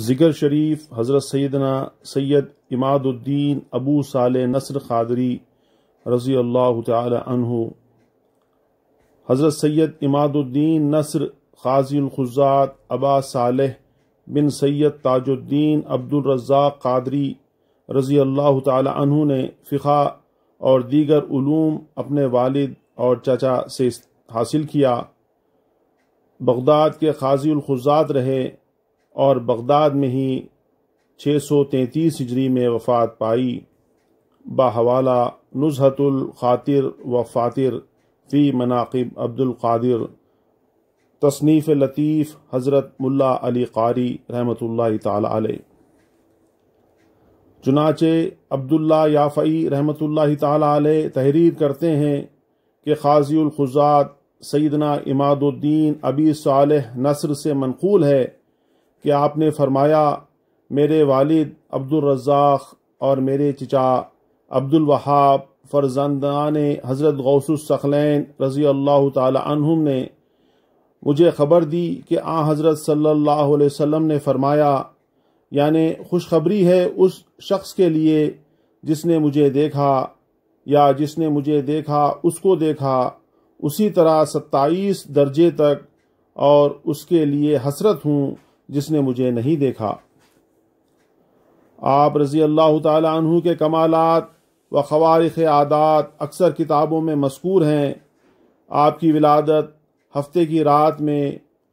ज़िगर शरीफ हज़रत सैदना सैयद इमादुद्दीन अबू साल नसर खादरी रज़ी अल्लाह तहु हज़रत सैयद इमादुद्दीन नसर खाजीलखुजात अबा साल बिन सैयद ताजुद्दीन अब्दुलरजाक कादरी रज़ी अल्लाह तहु ने फ़िखा और दीगर ूम अपने वालिद और चचा से हासिल किया बगदाद के खाजीलखुजात रहे और बगदाद में ही 633 हिजरी में वफ़ात पाई बाहवाला नुजहतुल खातिर व फातिर फ़ी मनाकब अब्दुल्क़ादिर तसनीफ़ लतीफ़ हज़रत मुल्ला अली कारी रहमतुल्लाह ताली चुनाचे अब्दुल्ला याफ़ई रहमतुल्लाह ताली तहरीर करते हैं कि खुजात सैदना इमादुद्दीन अबी साल नसर से मनकूल है कि आपने फरमाया मेरे वालिद अब्दुलरज़ाक और मेरे चचा अब्दुल वहाब फरजंदान हज़रत गौसुलसखलैन रज़ी अल्लाह तुम ने मुझे ख़बर दी कि आ हज़रत सल्लल्लाहु अलैहि वसल्लम ने फ़रमाया यानि खुशखबरी है उस शख्स के लिए जिसने मुझे देखा या जिसने मुझे देखा उसको देखा उसी तरह सत्ताईस दर्जे तक और उसके लिए हसरत हूँ जिसने मुझे नहीं देखा आप रजी अल्लाह तु के कमालत व खवारख आदात अक्सर किताबों में मशकूर हैं आपकी विलादत हफ्ते की रात में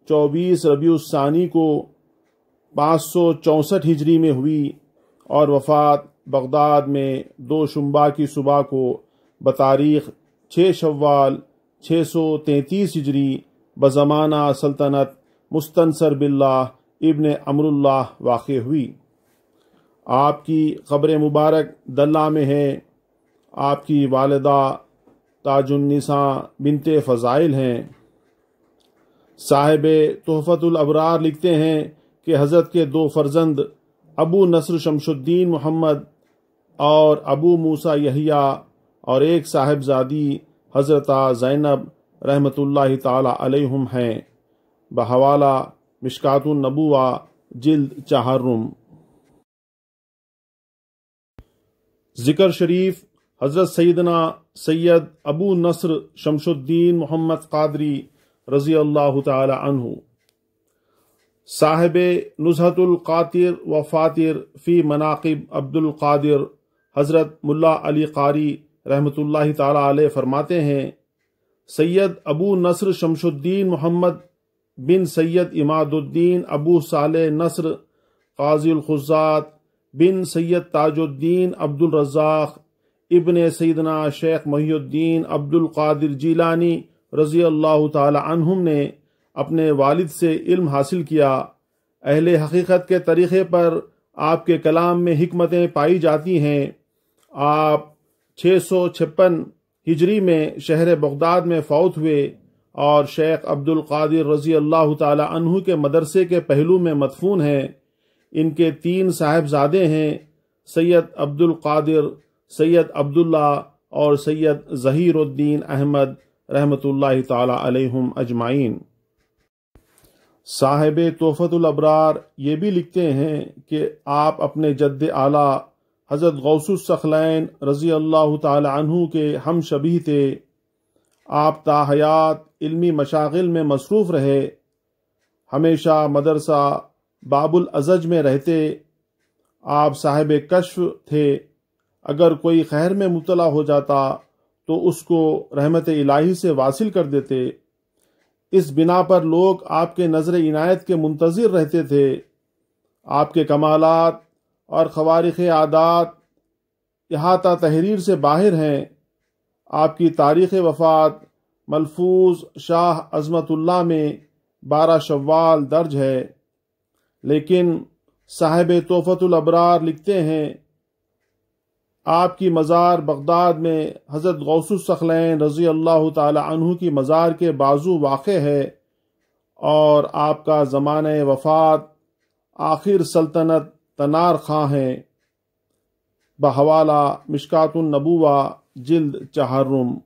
चौबीस रबीसानी को पाँच सौ चौंसठ हिजरी में हुई और वफात बगदाद में दो शुम्बा की सुबह को बतारीख छः शवाल छः सौ तैंतीस हिजरी बज़माना सल्तनत मुस्तनसर बिल्ला इबन अमरुल्लाह वाक़ हुई आपकी ख़बर मुबारक दल्ला में है आपकी वालदा ताजुलनिसा बिनते फ़ज़ाइल हैं साहिब तोहफ़तलबरार लिखते हैं कि हज़रत के दो फर्जंद अबू नसर शमशुद्दीन मोहम्मद और अबू मूसा यहिया और एक साहेबजादी हज़रत ज़ैनब रहमत ला हैं बहवाला मिशकातुन नबुवा जिल्द चाहरुम जिक्र शरीफ हजरत सैदना सैयद अबू नसर शमशुद्दीन मोहम्मद कादरी रजी अल्लाह तहु साहब नुजहतुल कातिर व फातिर फ़ी मनाकिब अब्दुल कादिर हज़रत मुल्ला अली कारी रहमतुल्लाह ताला फरमाते हैं सैयद अबू नसर शमशुद्दीन मोहम्मद बिन सैयद इमादुद्दीन अबू साल नसर खुजात बिन सैयद ताजुद्दीन अब्दुल रज़ाक इबन सैदना शेख महीद्दीन अब्दुल कादिर जीलानी रज़ी अल्लाह तुम ने अपने वालिद से इल्म हासिल किया अहल हकीकत के तरीक़े पर आपके कलाम में हमतें पाई जाती हैं आप छः सौ छप्पन हिजरी में शहर बगदाद में फौत हुए और शेख अब्दुल कादिर रजी अल्लाह तु के मदरसे के पहलू में मदफून हैं इनके तीन साहेबजादे हैं सैयद अब्दुल कादिर सैयद अब्दुल्ला और सैयद ज़हीरुद्दीन अहमद रहमतुल्लाह ताला अजमाइन साहिब तोहफ़तुलब्रार ये भी लिखते हैं कि आप अपने जद्द आला हज़रत गौसुसखलैन रज़ी अल्लाह तु के हम शबी थे आप ताहयात इल्मी मशागिल में मसरूफ़ रहे हमेशा मदरसा बाबुल अजज में रहते आप साहिब कश्फ थे अगर कोई खैर में मुबतला हो जाता तो उसको रहमत इलाही से वासिल कर देते इस बिना पर लोग आपके नज़र इनायत के मुंतज़र रहते थे आपके कमालात और खवारिख आदात अहाता तहरीर से बाहर हैं आपकी तारीख़ वफ़ात मलफूज शाह अजमतुल्ला में बारह शवाल दर्ज है लेकिन साहिब तोहफ़तलबरार लिखते हैं आपकी मज़ार बगदाद में हज़रत गौसु गौसुसखलैन रज़ी अल्लाह तु की मज़ार के बाजू वाक़ है और आपका ज़मान वफ़ात आखिर सल्तनत तनार खां हैं बहवाला मिशकातुलनबूवा जल्द चहर्रम